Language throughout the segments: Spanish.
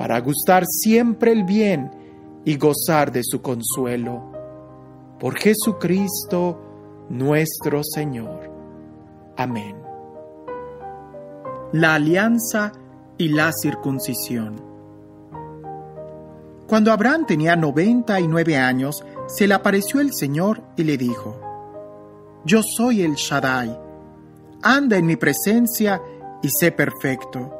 para gustar siempre el bien y gozar de su consuelo. Por Jesucristo nuestro Señor. Amén. La alianza y la circuncisión. Cuando Abraham tenía 99 años, se le apareció el Señor y le dijo, Yo soy el Shaddai, anda en mi presencia y sé perfecto.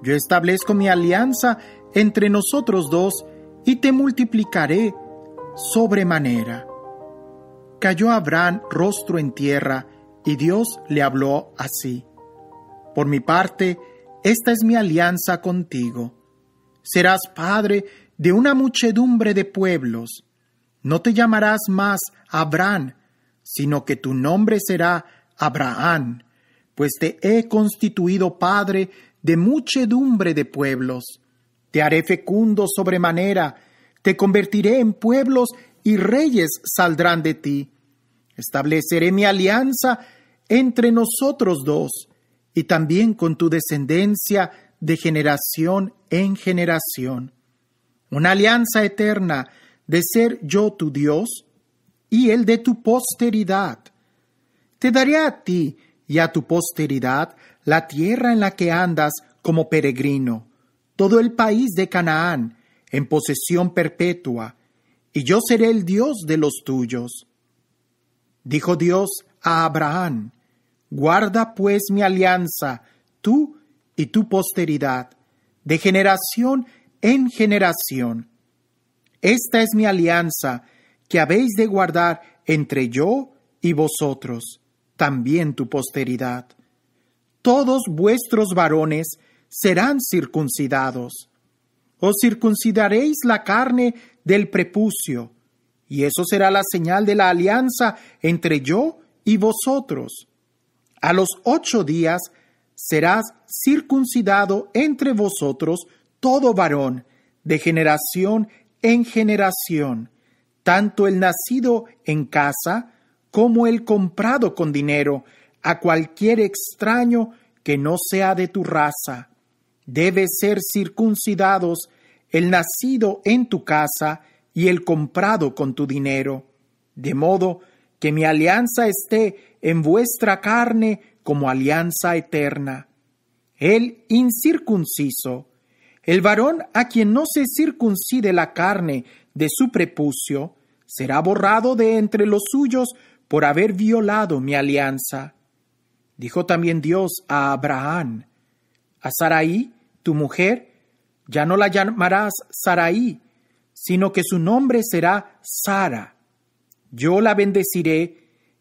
Yo establezco mi alianza entre nosotros dos, y te multiplicaré sobremanera. Cayó Abraham rostro en tierra, y Dios le habló así. Por mi parte, esta es mi alianza contigo. Serás padre de una muchedumbre de pueblos. No te llamarás más Abraham, sino que tu nombre será Abraham, pues te he constituido padre de muchedumbre de pueblos. Te haré fecundo sobremanera, te convertiré en pueblos y reyes saldrán de ti. Estableceré mi alianza entre nosotros dos y también con tu descendencia de generación en generación. Una alianza eterna de ser yo tu Dios y el de tu posteridad. Te daré a ti y a tu posteridad la tierra en la que andas como peregrino todo el país de Canaán en posesión perpetua, y yo seré el Dios de los tuyos. Dijo Dios a Abraham, Guarda pues mi alianza, tú y tu posteridad, de generación en generación. Esta es mi alianza que habéis de guardar entre yo y vosotros, también tu posteridad. Todos vuestros varones serán circuncidados. Os circuncidaréis la carne del prepucio, y eso será la señal de la alianza entre yo y vosotros. A los ocho días serás circuncidado entre vosotros todo varón, de generación en generación, tanto el nacido en casa como el comprado con dinero, a cualquier extraño que no sea de tu raza debe ser circuncidados el nacido en tu casa y el comprado con tu dinero, de modo que mi alianza esté en vuestra carne como alianza eterna. El incircunciso, el varón a quien no se circuncide la carne de su prepucio, será borrado de entre los suyos por haber violado mi alianza. Dijo también Dios a Abraham, a Sarai tu mujer ya no la llamarás Saraí, sino que su nombre será Sara. Yo la bendeciré,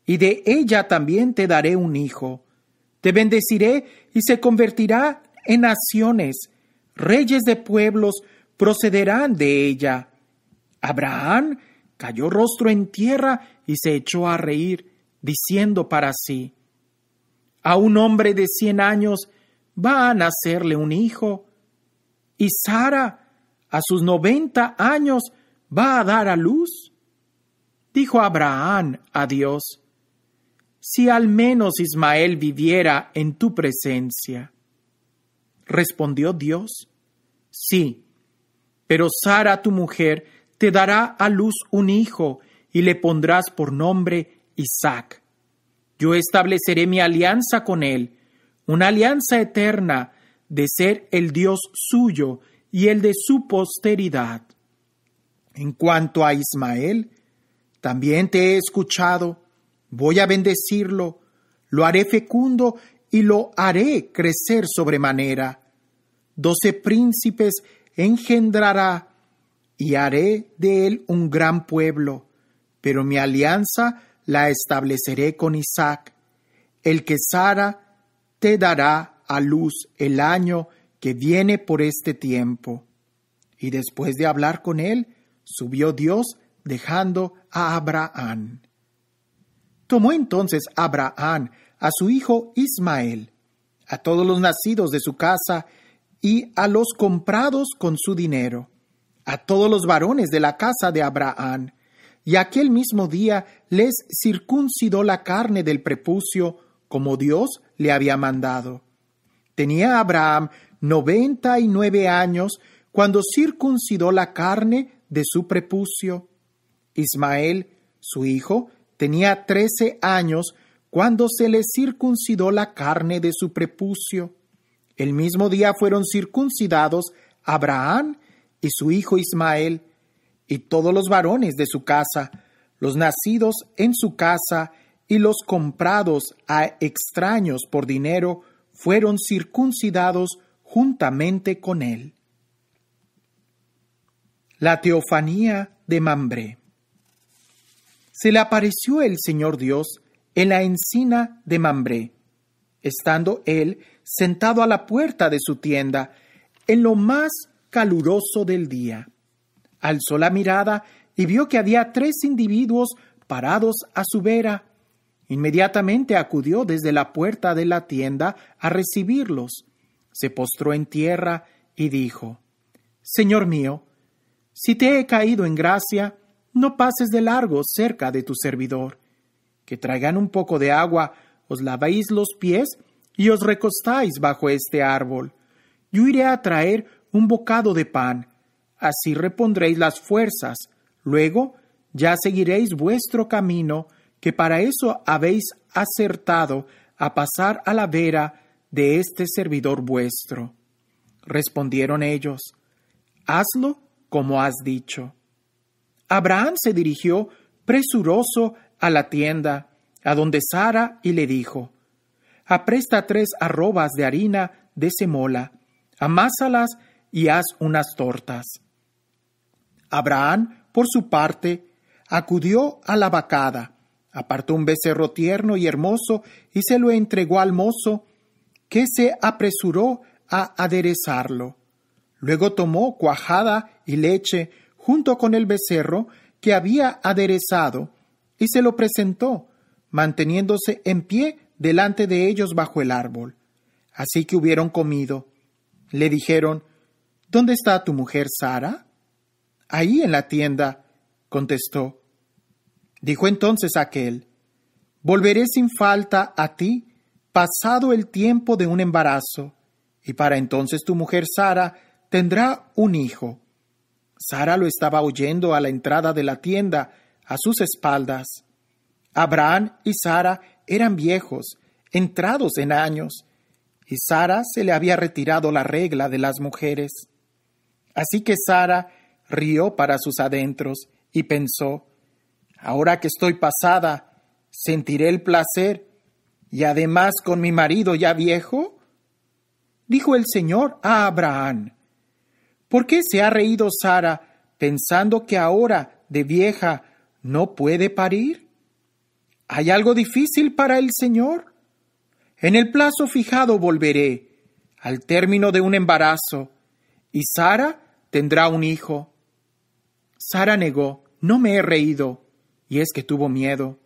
y de ella también te daré un hijo. Te bendeciré y se convertirá en naciones, reyes de pueblos procederán de ella. Abraham cayó rostro en tierra y se echó a reír, diciendo para sí, A un hombre de cien años va a nacerle un hijo, y Sara, a sus noventa años, va a dar a luz. Dijo Abraham a Dios, si al menos Ismael viviera en tu presencia. Respondió Dios, sí, pero Sara, tu mujer, te dará a luz un hijo y le pondrás por nombre Isaac. Yo estableceré mi alianza con él, una alianza eterna de ser el Dios suyo y el de su posteridad. En cuanto a Ismael, también te he escuchado, voy a bendecirlo, lo haré fecundo y lo haré crecer sobremanera. Doce príncipes engendrará y haré de él un gran pueblo, pero mi alianza la estableceré con Isaac, el que Sara te dará a luz el año que viene por este tiempo. Y después de hablar con él, subió Dios dejando a Abraham. Tomó entonces Abraham a su hijo Ismael, a todos los nacidos de su casa y a los comprados con su dinero, a todos los varones de la casa de Abraham, y aquel mismo día les circuncidó la carne del prepucio, como Dios le había mandado. Tenía Abraham noventa y nueve años cuando circuncidó la carne de su prepucio. Ismael, su hijo, tenía trece años cuando se le circuncidó la carne de su prepucio. El mismo día fueron circuncidados Abraham y su hijo Ismael, y todos los varones de su casa, los nacidos en su casa y los comprados a extraños por dinero, fueron circuncidados juntamente con él. La Teofanía de Mambré. Se le apareció el Señor Dios en la encina de Mambré, estando él sentado a la puerta de su tienda, en lo más caluroso del día. Alzó la mirada y vio que había tres individuos parados a su vera, Inmediatamente acudió desde la puerta de la tienda a recibirlos. Se postró en tierra y dijo, Señor mío, si te he caído en gracia, no pases de largo cerca de tu servidor. Que traigan un poco de agua, os lavéis los pies y os recostáis bajo este árbol. Yo iré a traer un bocado de pan. Así repondréis las fuerzas. Luego ya seguiréis vuestro camino que para eso habéis acertado a pasar a la vera de este servidor vuestro. Respondieron ellos, Hazlo como has dicho. Abraham se dirigió presuroso a la tienda, a donde Sara, y le dijo, Apresta tres arrobas de harina de semola, amásalas y haz unas tortas. Abraham, por su parte, acudió a la vacada, apartó un becerro tierno y hermoso y se lo entregó al mozo, que se apresuró a aderezarlo. Luego tomó cuajada y leche junto con el becerro que había aderezado y se lo presentó, manteniéndose en pie delante de ellos bajo el árbol. Así que hubieron comido. Le dijeron, ¿Dónde está tu mujer Sara? Ahí en la tienda, contestó. Dijo entonces aquel, Volveré sin falta a ti pasado el tiempo de un embarazo, y para entonces tu mujer Sara tendrá un hijo. Sara lo estaba oyendo a la entrada de la tienda, a sus espaldas. Abraham y Sara eran viejos, entrados en años, y Sara se le había retirado la regla de las mujeres. Así que Sara rió para sus adentros y pensó, Ahora que estoy pasada, sentiré el placer, y además con mi marido ya viejo. Dijo el Señor a Abraham, ¿por qué se ha reído Sara pensando que ahora, de vieja, no puede parir? ¿Hay algo difícil para el Señor? En el plazo fijado volveré, al término de un embarazo, y Sara tendrá un hijo. Sara negó, no me he reído y es que tuvo miedo.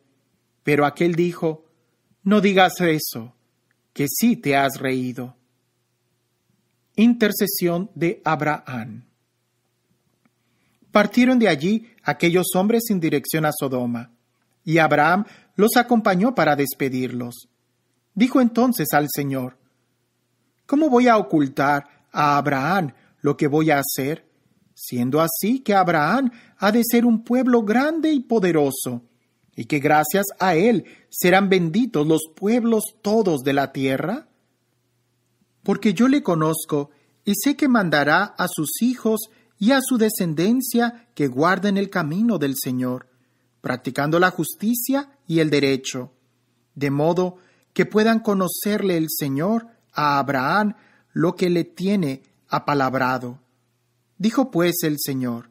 Pero aquel dijo, No digas eso, que sí te has reído. Intercesión de Abraham. Partieron de allí aquellos hombres sin dirección a Sodoma, y Abraham los acompañó para despedirlos. Dijo entonces al Señor, ¿Cómo voy a ocultar a Abraham lo que voy a hacer? siendo así que Abraham ha de ser un pueblo grande y poderoso, y que gracias a él serán benditos los pueblos todos de la tierra? Porque yo le conozco y sé que mandará a sus hijos y a su descendencia que guarden el camino del Señor, practicando la justicia y el derecho, de modo que puedan conocerle el Señor a Abraham lo que le tiene apalabrado. Dijo pues el Señor,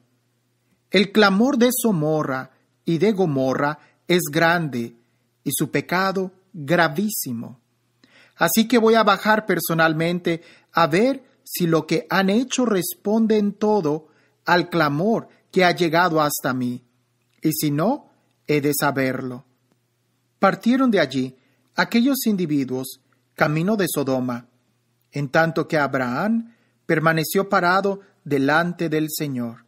El clamor de Somorra y de Gomorra es grande, y su pecado gravísimo. Así que voy a bajar personalmente a ver si lo que han hecho responde en todo al clamor que ha llegado hasta mí, y si no, he de saberlo. Partieron de allí aquellos individuos camino de Sodoma, en tanto que Abraham permaneció parado delante del Señor.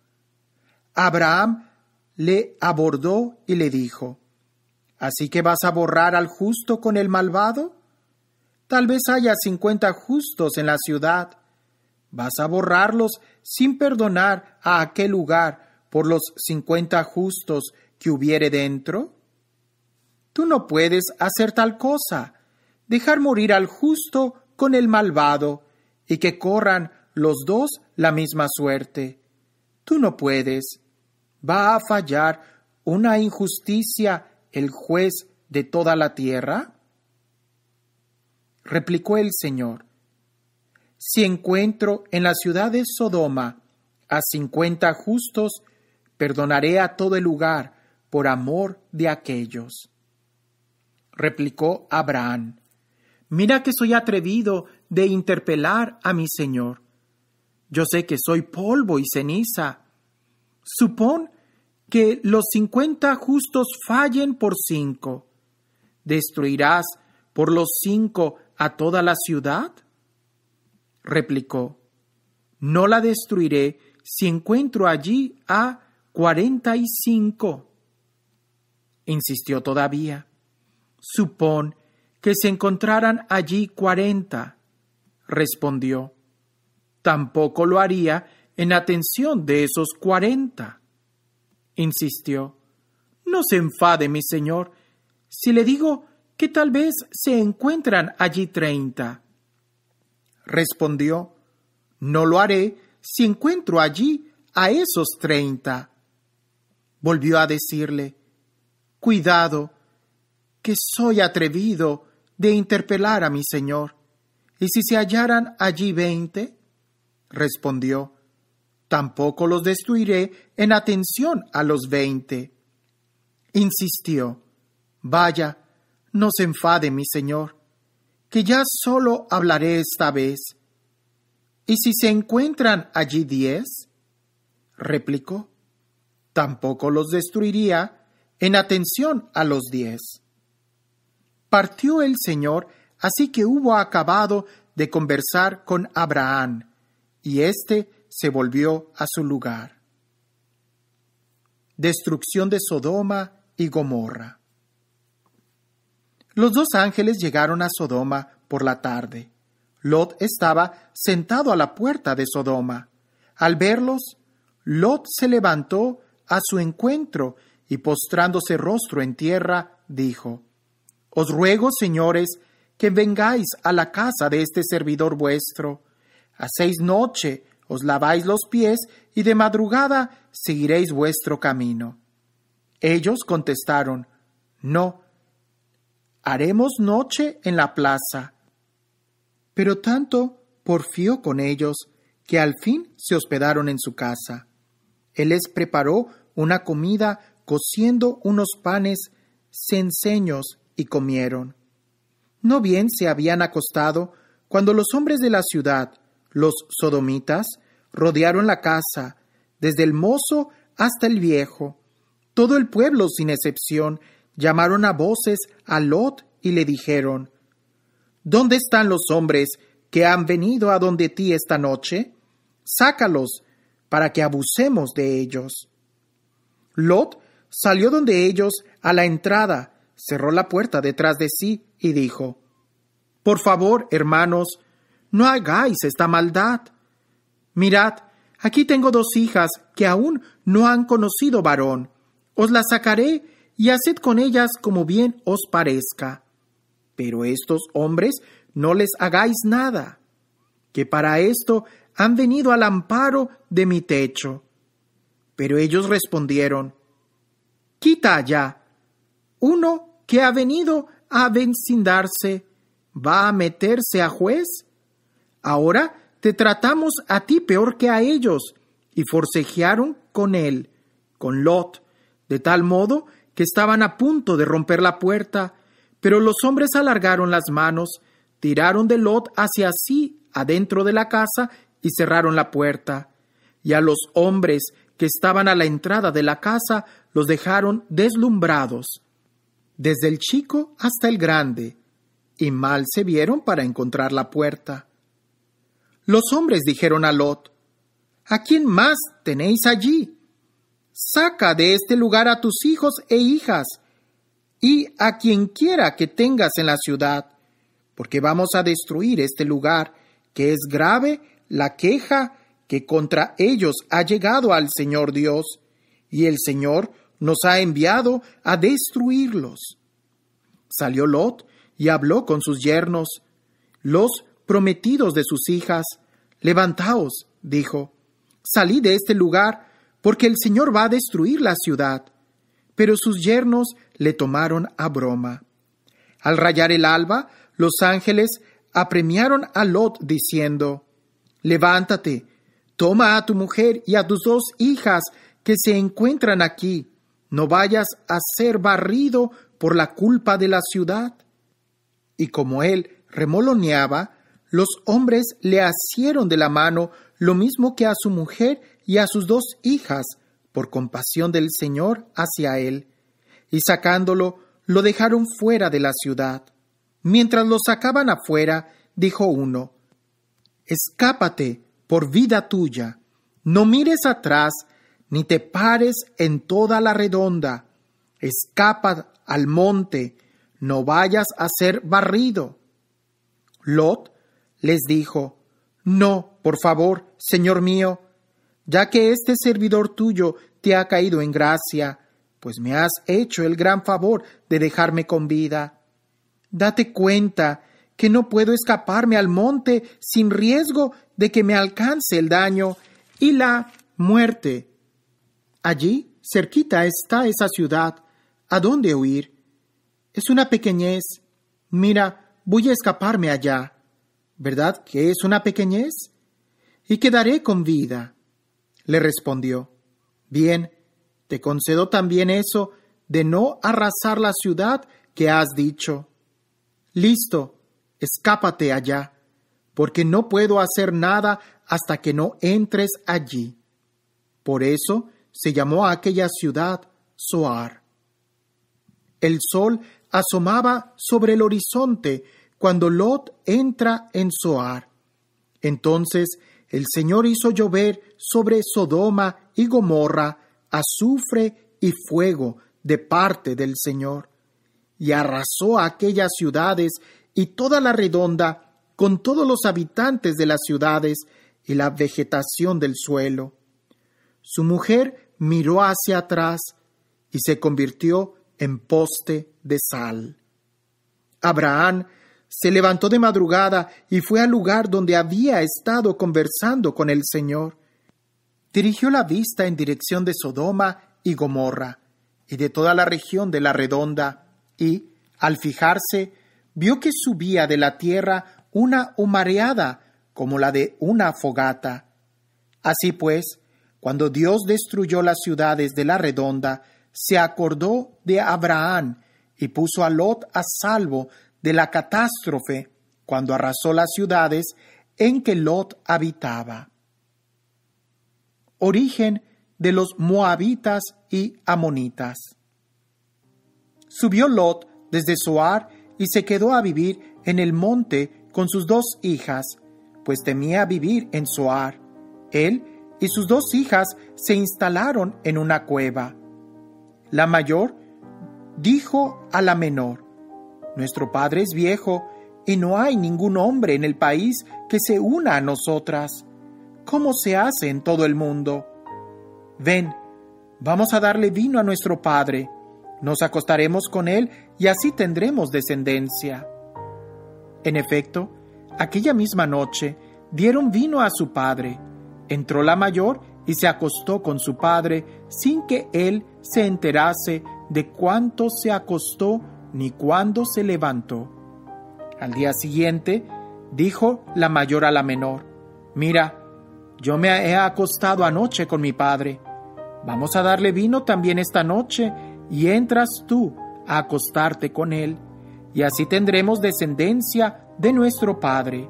Abraham le abordó y le dijo, ¿Así que vas a borrar al justo con el malvado? Tal vez haya cincuenta justos en la ciudad. ¿Vas a borrarlos sin perdonar a aquel lugar por los cincuenta justos que hubiere dentro? Tú no puedes hacer tal cosa, dejar morir al justo con el malvado, y que corran los dos la misma suerte. Tú no puedes. ¿Va a fallar una injusticia el juez de toda la tierra? Replicó el Señor. Si encuentro en la ciudad de Sodoma a cincuenta justos, perdonaré a todo el lugar por amor de aquellos. Replicó Abraham, mira que soy atrevido de interpelar a mi Señor. Yo sé que soy polvo y ceniza. Supón que los cincuenta justos fallen por cinco. ¿Destruirás por los cinco a toda la ciudad? Replicó, no la destruiré si encuentro allí a cuarenta y cinco. Insistió todavía. Supón que se encontraran allí cuarenta. Respondió, tampoco lo haría en atención de esos cuarenta. Insistió. No se enfade, mi señor, si le digo que tal vez se encuentran allí treinta. Respondió, no lo haré si encuentro allí a esos treinta. Volvió a decirle, cuidado, que soy atrevido de interpelar a mi señor, y si se hallaran allí veinte, respondió, tampoco los destruiré en atención a los veinte. Insistió, vaya, no se enfade mi señor, que ya solo hablaré esta vez. ¿Y si se encuentran allí diez? replicó, tampoco los destruiría en atención a los diez. Partió el Señor así que hubo acabado de conversar con Abraham, y éste se volvió a su lugar. Destrucción de Sodoma y Gomorra. Los dos ángeles llegaron a Sodoma por la tarde. Lot estaba sentado a la puerta de Sodoma. Al verlos, Lot se levantó a su encuentro y postrándose rostro en tierra, dijo, Os ruego, señores, que vengáis a la casa de este servidor vuestro, Hacéis seis noche os laváis los pies y de madrugada seguiréis vuestro camino. Ellos contestaron, No, haremos noche en la plaza. Pero tanto porfió con ellos que al fin se hospedaron en su casa. Él les preparó una comida cociendo unos panes cenceños y comieron. No bien se habían acostado cuando los hombres de la ciudad, los sodomitas rodearon la casa, desde el mozo hasta el viejo. Todo el pueblo, sin excepción, llamaron a voces a Lot y le dijeron, ¿Dónde están los hombres que han venido a donde ti esta noche? Sácalos, para que abusemos de ellos. Lot salió donde ellos a la entrada, cerró la puerta detrás de sí y dijo, Por favor, hermanos, no hagáis esta maldad. Mirad, aquí tengo dos hijas que aún no han conocido varón. Os las sacaré y haced con ellas como bien os parezca. Pero estos hombres no les hagáis nada, que para esto han venido al amparo de mi techo. Pero ellos respondieron, Quita ya. Uno que ha venido a vencindarse, ¿va a meterse a juez? Ahora te tratamos a ti peor que a ellos. Y forcejearon con él, con Lot, de tal modo que estaban a punto de romper la puerta, pero los hombres alargaron las manos, tiraron de Lot hacia sí adentro de la casa y cerraron la puerta. Y a los hombres que estaban a la entrada de la casa los dejaron deslumbrados, desde el chico hasta el grande, y mal se vieron para encontrar la puerta. Los hombres dijeron a Lot, ¿A quién más tenéis allí? Saca de este lugar a tus hijos e hijas, y a quien quiera que tengas en la ciudad, porque vamos a destruir este lugar, que es grave la queja que contra ellos ha llegado al Señor Dios, y el Señor nos ha enviado a destruirlos. Salió Lot y habló con sus yernos. Los prometidos de sus hijas. Levantaos, dijo, salid de este lugar, porque el Señor va a destruir la ciudad. Pero sus yernos le tomaron a broma. Al rayar el alba, los ángeles apremiaron a Lot diciendo, Levántate, toma a tu mujer y a tus dos hijas que se encuentran aquí, no vayas a ser barrido por la culpa de la ciudad. Y como él remoloneaba, los hombres le asieron de la mano lo mismo que a su mujer y a sus dos hijas, por compasión del Señor hacia él, y sacándolo, lo dejaron fuera de la ciudad. Mientras lo sacaban afuera, dijo uno, Escápate por vida tuya, no mires atrás, ni te pares en toda la redonda, escapa al monte, no vayas a ser barrido. Lot les dijo, No, por favor, Señor mío, ya que este servidor tuyo te ha caído en gracia, pues me has hecho el gran favor de dejarme con vida. Date cuenta que no puedo escaparme al monte sin riesgo de que me alcance el daño y la muerte. Allí, cerquita está esa ciudad. ¿A dónde huir? Es una pequeñez. Mira, voy a escaparme allá. ¿verdad que es una pequeñez? Y quedaré con vida. Le respondió, Bien, te concedo también eso de no arrasar la ciudad que has dicho. Listo, escápate allá, porque no puedo hacer nada hasta que no entres allí. Por eso se llamó a aquella ciudad Soar. El sol asomaba sobre el horizonte cuando Lot entra en Soar. Entonces el Señor hizo llover sobre Sodoma y Gomorra azufre y fuego de parte del Señor, y arrasó aquellas ciudades y toda la redonda con todos los habitantes de las ciudades y la vegetación del suelo. Su mujer miró hacia atrás y se convirtió en poste de sal. Abraham se levantó de madrugada y fue al lugar donde había estado conversando con el Señor. Dirigió la vista en dirección de Sodoma y Gomorra, y de toda la región de la redonda, y, al fijarse, vio que subía de la tierra una humareada como la de una fogata. Así pues, cuando Dios destruyó las ciudades de la redonda, se acordó de Abraham y puso a Lot a salvo de la catástrofe cuando arrasó las ciudades en que Lot habitaba. Origen de los moabitas y amonitas. Subió Lot desde Soar y se quedó a vivir en el monte con sus dos hijas, pues temía vivir en Soar. Él y sus dos hijas se instalaron en una cueva. La mayor dijo a la menor, nuestro padre es viejo y no hay ningún hombre en el país que se una a nosotras. ¿Cómo se hace en todo el mundo? Ven, vamos a darle vino a nuestro padre. Nos acostaremos con él y así tendremos descendencia. En efecto, aquella misma noche dieron vino a su padre. Entró la mayor y se acostó con su padre sin que él se enterase de cuánto se acostó ni cuándo se levantó. Al día siguiente, dijo la mayor a la menor, Mira, yo me he acostado anoche con mi padre. Vamos a darle vino también esta noche, y entras tú a acostarte con él, y así tendremos descendencia de nuestro padre.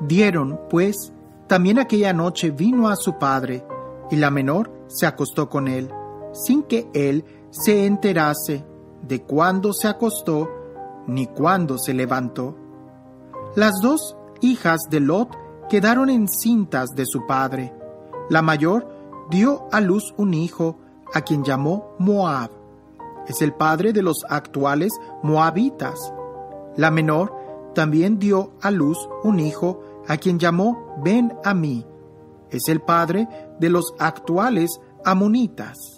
Dieron, pues, también aquella noche vino a su padre, y la menor se acostó con él, sin que él se enterase de cuándo se acostó ni cuándo se levantó. Las dos hijas de Lot quedaron encintas de su padre. La mayor dio a luz un hijo, a quien llamó Moab. Es el padre de los actuales moabitas. La menor también dio a luz un hijo, a quien llamó Ben-Amí. Es el padre de los actuales amonitas.